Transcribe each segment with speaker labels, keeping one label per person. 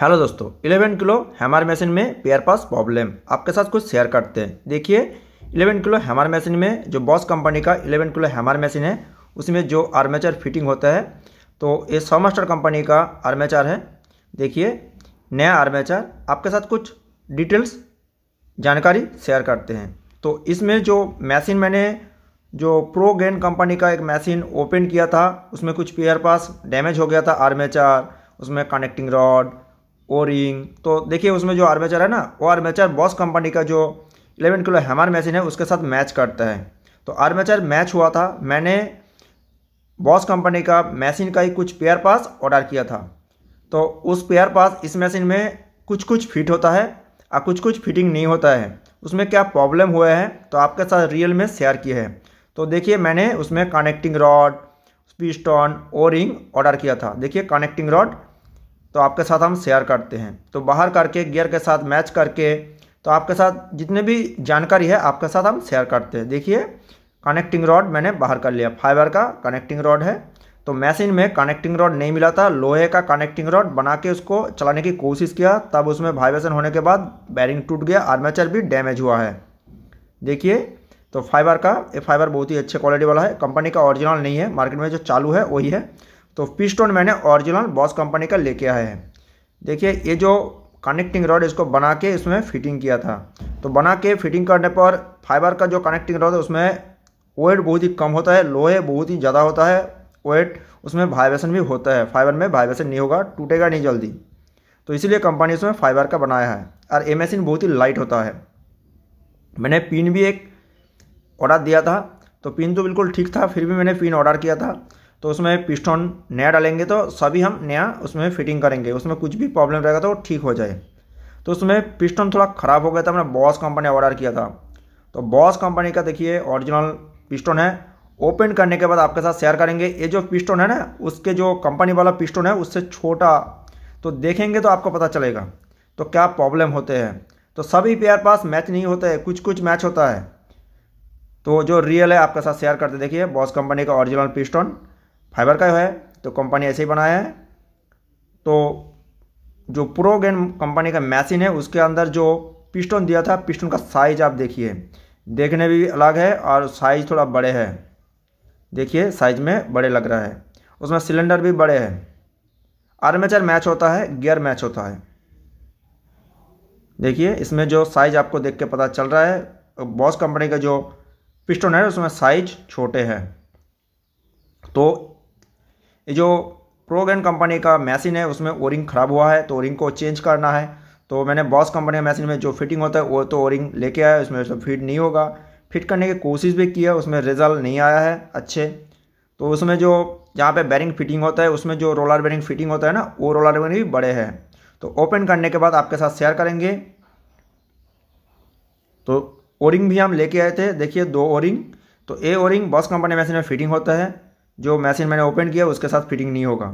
Speaker 1: hello दोस्तों 11 kilo hammer machine में पेयर पास प्रॉब्लम आपके साथ कुछ शेयर करते हैं देखिए 11 किलो हैमर मशीन में जो बॉस कंपनी का 11 किलो हैमर मशीन है उसमें जो आर्मेचर फिटिंग होता है तो ये सोमास्टर कंपनी का आर्मेचर है देखिए नया आर्मेचर आपके साथ कुछ डिटेल्स जानकारी शेयर करते हैं तो इसमें जो मशीन मैंने जो प्रो गेन कंपनी का एक मशीन ओपन किया था उसमें कुछ पेयर पास डैमेज हो गया था आर्मेचर उसमें कनेक्टिंग रॉड ओरिंग तो देखिए उसमें जो आर्मेचर है ना वो आर्मेचर बॉस कंपनी का जो 11 किलो हैमर मशीन है उसके साथ मैच करता है तो आर्मेचर मैच हुआ था मैंने बॉस कंपनी का मशीन का ही कुछ पेयर पास ऑर्डर किया था तो उस पेयर पास इस मशीन में कुछ कुछ फिट होता है और कुछ कुछ फिटिंग नहीं होता है उसमें क्या प्रॉब्लम हुए हैं तो आपके साथ रियल में शेयर किया है तो देखिए मैंने उसमें connecting rod piston O ring order किया था देखिए कनेक्टिंग रॉड तो आपके साथ हम शेयर करते हैं तो बाहर करके गियर के साथ मैच करके तो आपके साथ जितने भी जानकारी है आपके साथ हम शेयर करते हैं देखिए कनेक्टिंग रॉड मैंने बाहर कर लिया फाइबर का कनेक्टिंग रॉड है तो मशीन में कनेक्टिंग रॉड नहीं मिला था लोहे का कनेक्टिंग रॉड बना के उसको चलाने की कोशिश किया तब उसमें वाइब्रेशन होने के बाद बैरिंग टूट गया आर्मेचर भी डैमेज हुआ है देखिए तो फाइबर का ये फाइबर बहुत ही अच्छे क्वालिटी वाला है कंपनी का ओरिजिनल नहीं है मार्केट में जो चालू है वही है तो पिस्टोन मैंने ओरिजिनल बॉस कंपनी का लेके आया है देखिए ये जो कनेक्टिंग रॉड इसको बना के इसमें फिटिंग किया था तो बना के फिटिंग करने पर फाइबर का जो कनेक्टिंग रॉड है उसमें वेट बहुत ही कम होता है लोहे बहुत ही ज़्यादा होता है वेट उसमें वाइब्रेशन भी होता है फाइबर में वाइब्रेशन नहीं होगा टूटेगा नहीं जल्दी तो इसीलिए कंपनी इसमें फाइबर का बनाया है और ये मशीन बहुत ही लाइट होता है मैंने पिन भी एक ऑर्डर दिया था तो पिन तो बिल्कुल ठीक था फिर भी मैंने पिन ऑर्डर किया था तो उसमें पिस्टन नया डालेंगे तो सभी हम नया उसमें फिटिंग करेंगे उसमें कुछ भी प्रॉब्लम रहेगा तो ठीक हो जाए तो उसमें पिस्टन थोड़ा ख़राब हो गया था मैंने बॉस कंपनी ऑर्डर किया था तो बॉस कंपनी का देखिए ओरिजिनल पिस्टन है ओपन करने के बाद आपके साथ शेयर करेंगे ये जो पिस्टन है ना उसके जो कंपनी वाला पिस्टन है उससे छोटा तो देखेंगे तो आपको पता चलेगा तो क्या प्रॉब्लम होते हैं तो सभी पेयर पास मैच नहीं होते हैं कुछ कुछ मैच होता है तो जो रियल है आपके साथ शेयर करते देखिए बॉस कंपनी का ओरिजिनल पिस्टन फाइबर का है तो कंपनी ऐसे ही बनाया है तो जो प्रोगेन कंपनी का मशीन है उसके अंदर जो पिस्टन दिया था पिस्टन का साइज आप देखिए देखने भी अलग है और साइज थोड़ा बड़े है देखिए साइज में बड़े लग रहा है उसमें सिलेंडर भी बड़े हैं आर्मेचर मैच होता है गियर मैच होता है देखिए इसमें जो साइज आपको देख के पता चल रहा है बॉस कंपनी का जो पिस्टन है उसमें साइज छोटे हैं तो ये जो प्रोगन कंपनी का मशीन है उसमें ओरिंग ख़राब हुआ है तो ओरिंग को चेंज करना है तो मैंने बॉस कंपनी के मशीन में जो फिटिंग होता है वो तो ओरिंग लेके आया उसमें उसमें फिट नहीं होगा फिट करने की कोशिश भी किया उसमें रिजल्ट नहीं आया है अच्छे तो उसमें जो जहाँ पे बैरिंग फिटिंग होता है उसमें जो रोलर बैरिंग फिटिंग होता है ना वो रोलर बैरिंग भी बड़े हैं तो ओपन करने के बाद आपके साथ शेयर करेंगे तो ओरिंग भी हम लेके आए थे देखिए दो ओरिंग तो ए ओरिंग बॉस कंपनी मशीन में फिटिंग होता है जो मशीन मैंने ओपन किया उसके साथ फिटिंग नहीं होगा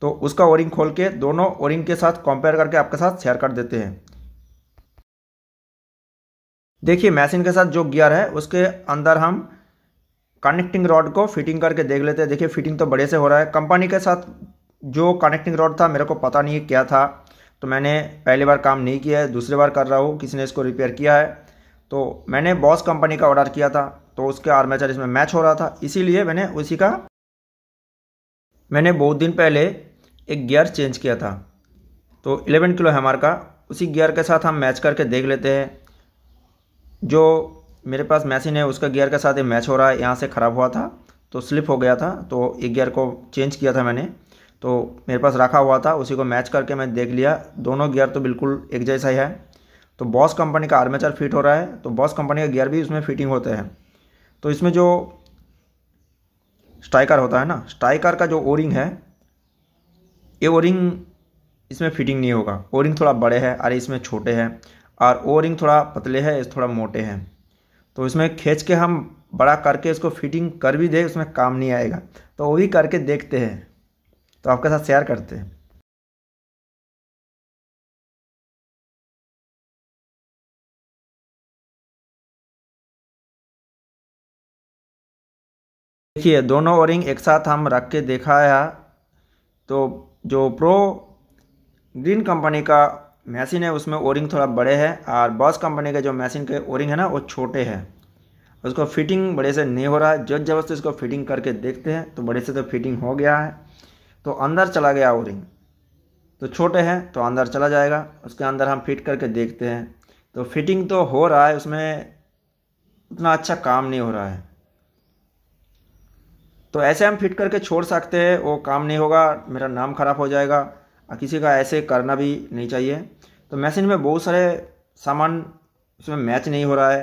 Speaker 1: तो उसका ओरिंग खोल के दोनों ओरिंग के साथ कंपेयर करके आपके साथ शेयर कर देते हैं देखिए मशीन के साथ जो गियर है उसके अंदर हम कनेक्टिंग रॉड को फिटिंग करके देख लेते हैं देखिए फिटिंग तो बड़े से हो रहा है कंपनी के साथ जो कनेक्टिंग रॉड था मेरे को पता नहीं है क्या था तो मैंने पहली बार काम नहीं किया है दूसरी बार कर रहा हूँ किसी ने इसको रिपेयर किया है तो मैंने बॉस कंपनी का ऑर्डर किया था तो उसके आर्मेचर इसमें मैच हो रहा था इसीलिए मैंने उसी का मैंने बहुत दिन पहले एक गियर चेंज किया था तो 11 किलो है हमारे का उसी गियर के साथ हम मैच करके देख लेते हैं जो मेरे पास मैसिन है उसका गियर के साथ ये मैच हो रहा है यहाँ से ख़राब हुआ था तो स्लिप हो गया था तो एक गियर को चेंज किया था मैंने तो मेरे पास रखा हुआ था उसी को मैच करके मैं देख लिया दोनों गियर तो बिल्कुल एक जैसा ही है तो बॉस कंपनी का आर्मेचर फिट हो रहा है तो बॉस कंपनी का गियर भी उसमें फिटिंग होते हैं तो इसमें जो स्ट्राइकर होता है ना स्ट्राइकर का जो ओरिंग है ये ओरिंग इसमें फिटिंग नहीं होगा ओरिंग थोड़ा बड़े है अरे इसमें छोटे हैं और ओरिंग थोड़ा पतले है इस थोड़ा मोटे हैं तो इसमें खींच के हम बड़ा करके इसको फिटिंग कर भी दे उसमें काम नहीं आएगा तो
Speaker 2: वो भी करके देखते हैं तो आपके साथ शेयर करते हैं देखिए दोनों ओरिंग एक साथ
Speaker 1: हम रख के है तो जो प्रो ग्रीन कंपनी का मशीन है उसमें ओरिंग थोड़ा बड़े हैं और बॉस कंपनी के जो मशीन के ओरिंग है ना वो छोटे हैं उसको फिटिंग बड़े से नहीं हो रहा है जब जबरदस्ती इसको फिटिंग करके देखते हैं तो बड़े से तो फिटिंग हो गया है तो अंदर चला गया ओरिंग तो छोटे हैं तो अंदर चला जाएगा उसके अंदर हम फिट करके देखते हैं तो फिटिंग तो हो रहा है उसमें उतना अच्छा काम नहीं हो रहा है तो ऐसे हम फिट करके छोड़ सकते हैं वो काम नहीं होगा मेरा नाम ख़राब हो जाएगा किसी का ऐसे करना भी नहीं चाहिए तो मशीन में बहुत सारे सामान उसमें मैच नहीं हो रहा है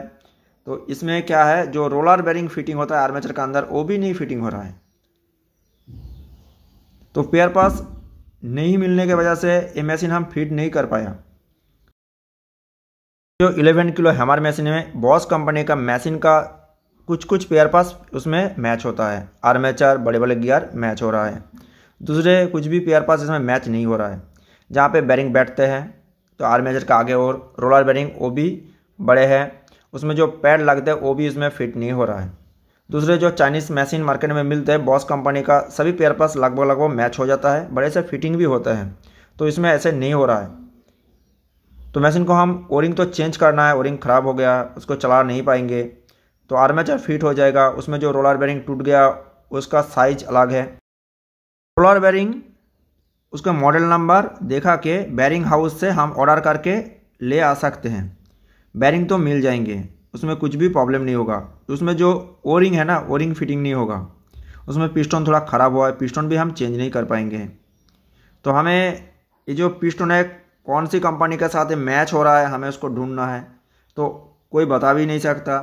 Speaker 1: तो इसमें क्या है जो रोलर बेरिंग फिटिंग होता है आर्मेचर का अंदर वो भी नहीं फिटिंग हो रहा है तो पेयर पास नहीं मिलने की वजह से ये मशीन हम फिट नहीं कर पाया जो 11 किलो हैमर मशीन में बॉस कंपनी का मशीन का कुछ कुछ पेयर पास उसमें मैच होता है आर्मेचर बड़े बड़े गियर मैच हो रहा है दूसरे कुछ भी पेयर पास इसमें मैच नहीं हो रहा है जहाँ पे बैरिंग बैठते हैं तो आर्मेचर का आगे और रोलर बैरिंग वो भी बड़े हैं उसमें जो पैड लगते हैं वो भी इसमें फिट नहीं हो रहा है दूसरे जो चाइनीज़ मशीन मार्केट में मिलते हैं बॉस कंपनी का सभी पेयर पास लगभग लगभग मैच हो जाता है बड़े से फिटिंग भी होते हैं तो इसमें ऐसे नहीं हो रहा है तो मशीन को हम ओरिंग तो चेंज करना है ओरिंग ख़राब हो गया उसको चला नहीं पाएंगे तो आर्मेचर फिट हो जाएगा उसमें जो रोलर बेरिंग टूट गया उसका साइज अलग है रोलर बेरिंग उसका मॉडल नंबर देखा के बैरिंग हाउस से हम ऑर्डर करके ले आ सकते हैं बैरिंग तो मिल जाएंगे उसमें कुछ भी प्रॉब्लम नहीं होगा उसमें जो ओरिंग है ना ओरिंग फिटिंग नहीं होगा उसमें पिस्टन थोड़ा ख़राब हुआ है पिस्टन भी हम चेंज नहीं कर पाएंगे तो हमें ये जो पिस्टन है कौन सी कंपनी के साथ मैच हो रहा है हमें उसको ढूंढना है तो कोई बता भी नहीं सकता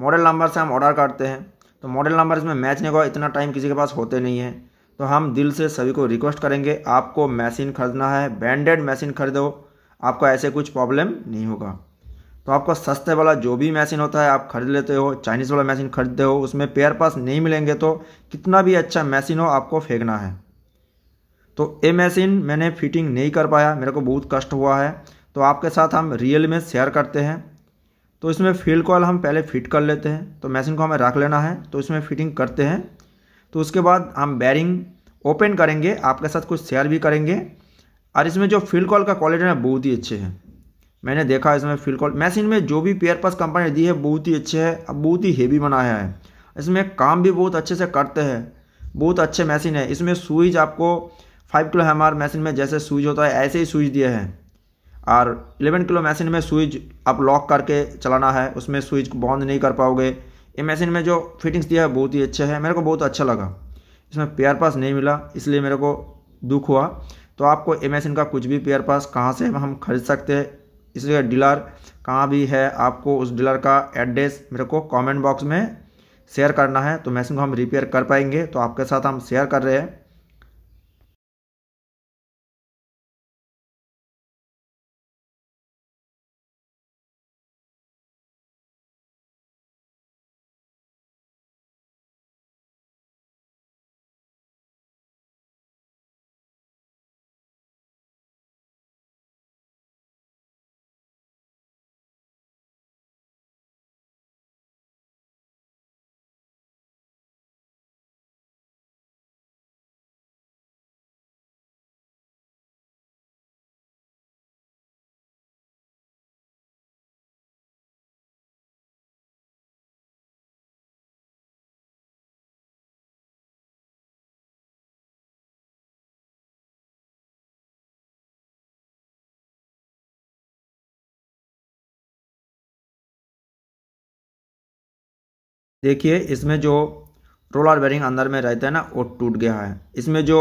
Speaker 1: मॉडल नंबर से हम ऑर्डर करते हैं तो मॉडल नंबर इसमें मैच नहीं होगा इतना टाइम किसी के पास होते नहीं है तो हम दिल से सभी को रिक्वेस्ट करेंगे आपको मशीन खरीदना है ब्रांडेड मशीन खरीदो आपको ऐसे कुछ प्रॉब्लम नहीं होगा तो आपको सस्ते वाला जो भी मशीन होता है आप खरीद लेते हो चाइनीज़ वाला मशीन खरीदते हो उसमें पेयर पास नहीं मिलेंगे तो कितना भी अच्छा मशीन हो आपको फेंकना है तो ये मशीन मैंने फिटिंग नहीं कर पाया मेरे को बहुत कष्ट हुआ है तो आपके साथ हम रियल में शेयर करते हैं तो इसमें फील्ड कॉल हम पहले फिट कर लेते हैं तो मशीन को हमें रख लेना है तो इसमें फिटिंग करते हैं तो उसके बाद हम बैरिंग ओपन करेंगे आपके साथ कुछ शेयर भी करेंगे और इसमें जो फील्ड कॉल का क्वालिटी है बहुत ही अच्छे हैं मैंने देखा इसमें फील्ड कॉल मशीन में जो भी पेयर पास कंपनी दी है बहुत ही अच्छे है अब बहुत ही हेवी बनाया है इसमें काम भी बहुत अच्छे से करते हैं बहुत अच्छे मशीन है इसमें सुइज आपको फाइव किलो हमार मशीन में जैसे सुइज होता है ऐसे ही सुइज दिए हैं और 11 किलो मशीन में स्विच आप लॉक करके चलाना है उसमें स्विच बंद नहीं कर पाओगे ये मशीन में जो फिटिंग्स दिया है बहुत ही अच्छा है मेरे को बहुत अच्छा लगा इसमें पेयर पास नहीं मिला इसलिए मेरे को दुख हुआ तो आपको ये मशीन का कुछ भी पेयर पास कहाँ से हम खरीद सकते हैं इसलिए डीलर कहाँ भी है आपको उस डीलर का एड्रेस मेरे को कॉमेंट बॉक्स में शेयर करना है तो मशीन को हम रिपेयर कर पाएंगे तो आपके साथ हम
Speaker 2: शेयर कर रहे हैं देखिए इसमें जो रोलर बेरिंग अंदर में रहता है ना वो
Speaker 1: टूट गया है इसमें जो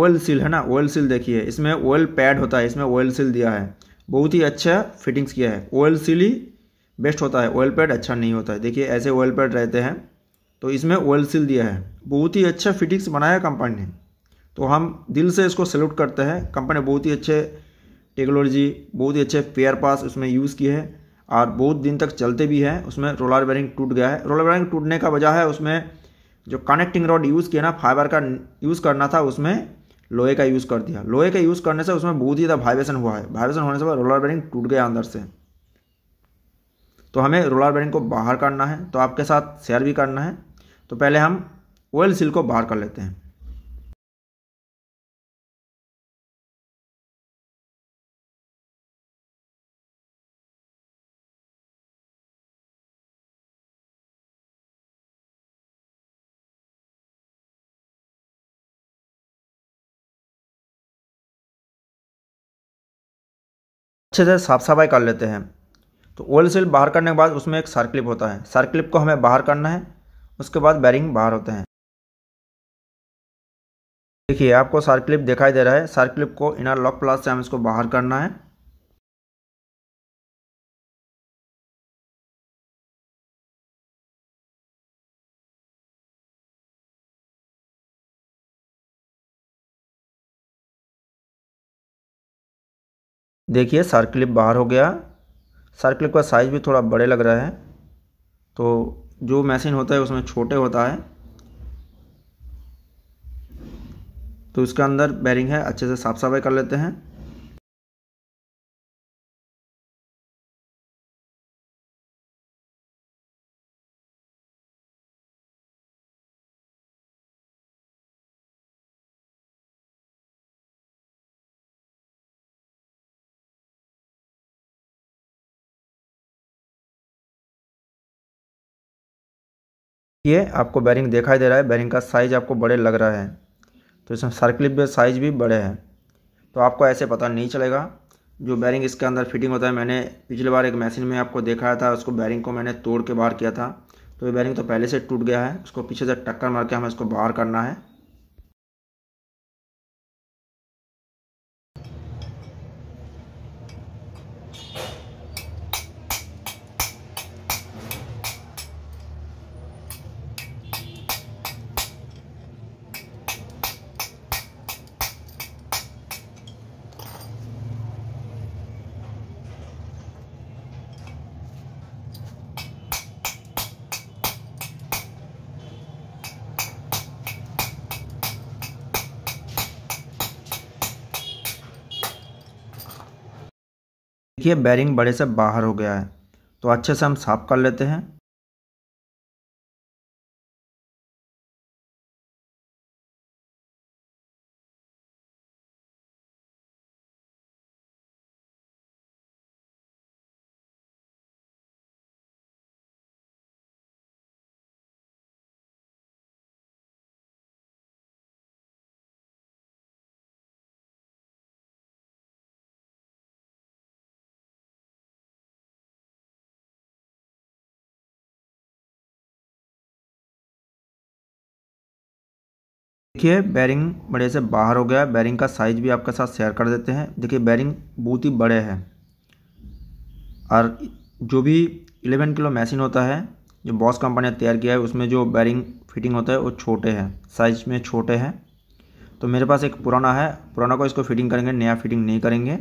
Speaker 1: ऑयल सील है ना ऑयल सील देखिए इसमें ऑयल पैड होता है इसमें ऑयल सील दिया है बहुत ही अच्छा फिटिंग्स किया है ऑयल सील ही बेस्ट होता है ऑयल पैड अच्छा नहीं होता है देखिए ऐसे ऑयल पैड रहते हैं तो इसमें ऑयल सील दिया है बहुत ही अच्छा फिटिंग्स बनाया कंपनी ने तो हम दिल से इसको सैल्यूट करते हैं कंपनी बहुत ही अच्छे टेक्नोलॉजी बहुत ही अच्छे पेयर पास उसमें यूज़ किए हैं और बहुत दिन तक चलते भी हैं उसमें रोलर बैरिंग टूट गया है रोलर बैरिंग टूटने का वजह है उसमें जो कनेक्टिंग रॉड यूज़ किया ना फाइबर का यूज़ करना था उसमें लोहे का यूज़ कर दिया लोहे का यूज़ करने से उसमें बहुत ही ज़्यादा वाइब्रेशन हुआ है वाइब्रेशन होने से रोलर बैरिंग टूट गया अंदर से तो हमें रोलर बेरिंग को
Speaker 2: बाहर करना है तो आपके साथ शेयर भी करना है तो पहले हम ऑयल सील को बाहर कर लेते हैं अच्छे से साफ सफाई कर लेते हैं तो ऑयल सील बाहर करने के बाद उसमें एक सार्कलिप
Speaker 1: होता है सर्क्लिप को हमें बाहर करना है उसके बाद बैरिंग बाहर होते हैं
Speaker 2: देखिए आपको सार्कलिप दिखाई दे रहा है सार्कलिप को इनर लॉक प्लास से हम इसको बाहर करना है देखिए सर्कलिप बाहर हो गया सर्कलिप का साइज़ भी थोड़ा बड़े लग रहा है
Speaker 1: तो जो मशीन होता है उसमें छोटे होता है
Speaker 2: तो उसके अंदर बैरिंग है अच्छे से साफ सफाई कर लेते हैं ये आपको बैरिंग दिखाई दे रहा है बैरिंग का साइज आपको बड़े लग
Speaker 1: रहा है तो इसमें सर्कलिप भी साइज भी बड़े हैं तो आपको ऐसे पता नहीं चलेगा जो बैरिंग इसके अंदर फिटिंग होता है मैंने पिछली बार एक मशीन में आपको देखा था उसको बैरिंग को मैंने तोड़ के बाहर किया था तो ये बैरिंग तो पहले से टूट गया है उसको पीछे से टक्कर मार के हमें इसको बाहर करना है
Speaker 2: देखिए बैरिंग बड़े से बाहर हो गया है तो अच्छे से हम साफ़ कर लेते हैं देखिए बैरिंग बड़े से बाहर हो गया बैरिंग का साइज भी आपके साथ शेयर कर देते हैं देखिए बैरिंग
Speaker 1: बहुत ही बड़े हैं और जो भी 11 किलो मशीन होता है जो बॉस कंपनी ने तैयार किया है उसमें जो बैरिंग फिटिंग होता है वो छोटे हैं साइज में छोटे हैं तो मेरे पास एक पुराना है पुराना को इसको फिटिंग करेंगे नया फिटिंग नहीं करेंगे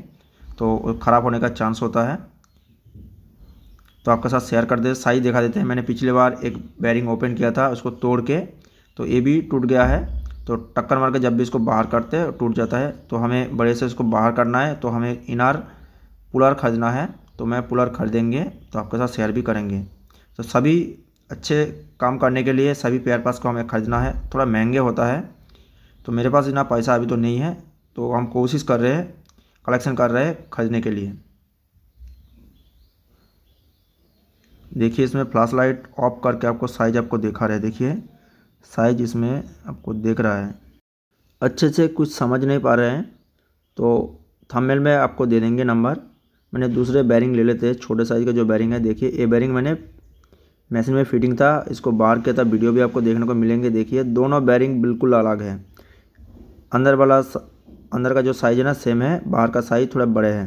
Speaker 1: तो ख़राब होने का चांस होता है तो आपके साथ शेयर कर दे साइज दिखा देते हैं मैंने पिछले बार एक बैरिंग ओपन किया था उसको तोड़ के तो ये भी टूट गया है तो टक्कर मार के जब भी इसको बाहर करते हैं टूट जाता है तो हमें बड़े से इसको बाहर करना है तो हमें इनार पुलर खरीदना है तो मैं पुलर खरीदेंगे तो आपके साथ शेयर भी करेंगे तो सभी अच्छे काम करने के लिए सभी पेयर पास को हमें खरीदना है थोड़ा महंगे होता है तो मेरे पास इतना पैसा अभी तो नहीं है तो हम कोशिश कर रहे हैं कलेक्शन कर रहे हैं खरीदने के लिए देखिए इसमें फ्लैश लाइट ऑफ करके आपको साइज आपको देखा रहे देखिए साइज इसमें आपको देख रहा है अच्छे से कुछ समझ नहीं पा रहे हैं तो थंबनेल में आपको दे देंगे नंबर मैंने दूसरे बैरिंग ले लेते हैं छोटे साइज़ का जो बैरिंग है देखिए ये बैरिंग मैंने मशीन में फिटिंग था इसको बाहर किया था वीडियो भी आपको देखने को मिलेंगे देखिए दोनों बैरिंग बिल्कुल अलग है अंदर वाला अंदर का जो साइज़ है ना सेम है बाहर का साइज़ थोड़ा बड़े है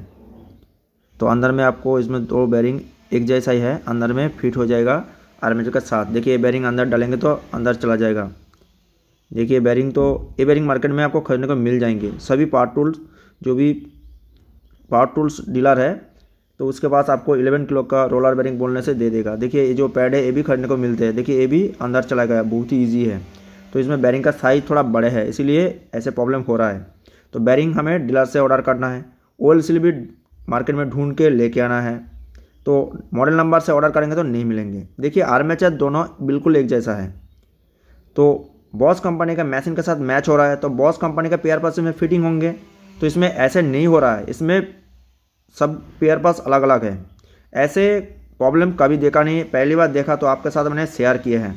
Speaker 1: तो अंदर में आपको इसमें दो बैरिंग एक जैसा ही है अंदर में फिट हो जाएगा आर्मेचर का साथ देखिए बैरिंग अंदर डालेंगे तो अंदर चला जाएगा देखिए बैरिंग तो ये बैरिंग मार्केट में आपको खरीदने को मिल जाएंगे सभी पार्ट टूल्स जो भी पार्ट टूल्स डीलर है तो उसके पास आपको 11 किलो का रोलर बैरिंग बोलने से दे देगा देखिए ये जो पैड है ये भी खरीदने को मिलते हैं देखिए ये भी अंदर चला गया बहुत ही ईजी है तो इसमें बैरिंग का साइज़ थोड़ा बड़े है इसीलिए ऐसे प्रॉब्लम हो रहा है तो बैरिंग हमें डीलर से ऑर्डर करना है ओल सिल भी मार्केट में ढूंढ के लेके आना है तो मॉडल नंबर से ऑर्डर करेंगे तो नहीं मिलेंगे देखिए आर्मेचर दोनों बिल्कुल एक जैसा है तो बॉस कंपनी का मैसिन के साथ मैच हो रहा है तो बॉस कंपनी का पेयर पास में फिटिंग होंगे तो इसमें ऐसे नहीं हो रहा है इसमें सब पेयर पास अलग अलग है ऐसे प्रॉब्लम कभी देखा नहीं पहली बार देखा तो आपके साथ मैंने शेयर किए हैं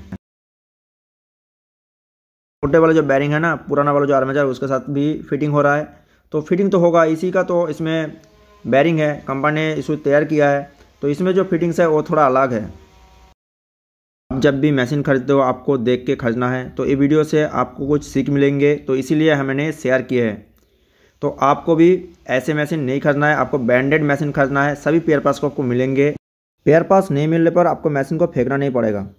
Speaker 1: छोटे वाला जो बैरिंग है ना पुराना वाला जो आर्मेचर उसके साथ भी फिटिंग हो रहा है तो फिटिंग तो होगा इसी का तो इसमें बैरिंग है कंपनी ने इसको तैयार किया है तो इसमें जो फिटिंग्स है वो थोड़ा अलग है आप जब भी मशीन खरीदते हो आपको देख के खरीदना है तो ये वीडियो से आपको कुछ सीख मिलेंगे तो इसीलिए हमने शेयर किए हैं तो आपको भी ऐसे मशीन नहीं खरीदना है आपको ब्रांडेड मशीन खरीदना है सभी पेयर पास को आपको मिलेंगे पेयर पास नहीं मिलने पर आपको मशीन को फेंकना नहीं पड़ेगा